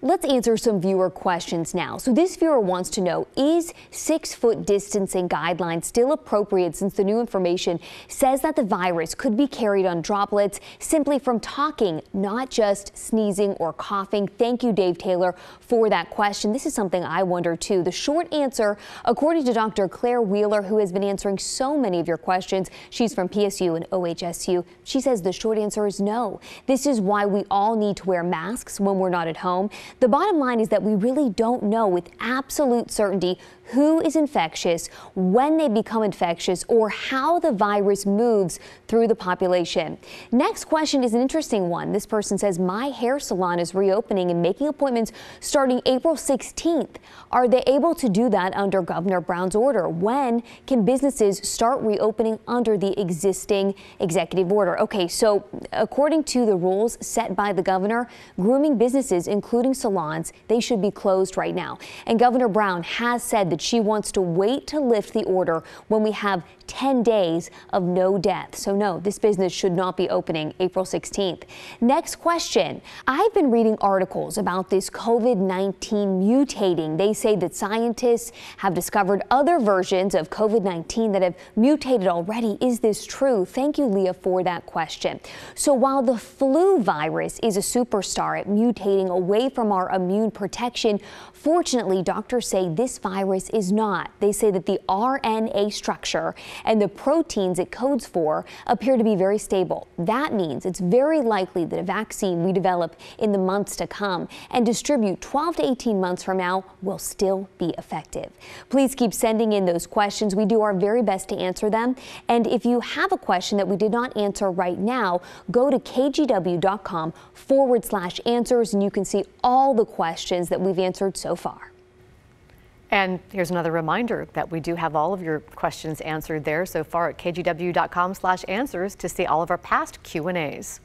Let's answer some viewer questions now. So this viewer wants to know, is six-foot distancing guidelines still appropriate since the new information says that the virus could be carried on droplets simply from talking, not just sneezing or coughing? Thank you, Dave Taylor, for that question. This is something I wonder too. The short answer, according to Dr. Claire Wheeler, who has been answering so many of your questions, she's from PSU and OHSU. She says the short answer is no. This is why we all need to wear masks when we're not at home. The bottom line is that we really don't know with absolute certainty who is infectious, when they become infectious, or how the virus moves through the population. Next question is an interesting one. This person says, My hair salon is reopening and making appointments starting April 16th. Are they able to do that under Governor Brown's order? When can businesses start reopening under the existing executive order? Okay, so according to the rules set by the governor, grooming businesses, including salons, they should be closed right now. And Governor Brown has said that she wants to wait to lift the order when we have 10 days of no death. So no, this business should not be opening April 16th. Next question. I've been reading articles about this COVID-19 mutating. They say that scientists have discovered other versions of COVID-19 that have mutated already. Is this true? Thank you, Leah, for that question. So while the flu virus is a superstar at mutating away from from our immune protection. Fortunately, doctors say this virus is not. They say that the RNA structure and the proteins it codes for appear to be very stable. That means it's very likely that a vaccine we develop in the months to come and distribute 12 to 18 months from now will still be effective. Please keep sending in those questions. We do our very best to answer them. And if you have a question that we did not answer right now, go to kgw.com forward slash answers and you can see all all the questions that we've answered so far. And here's another reminder that we do have all of your questions answered there so far at kgw.com slash answers to see all of our past Q&As.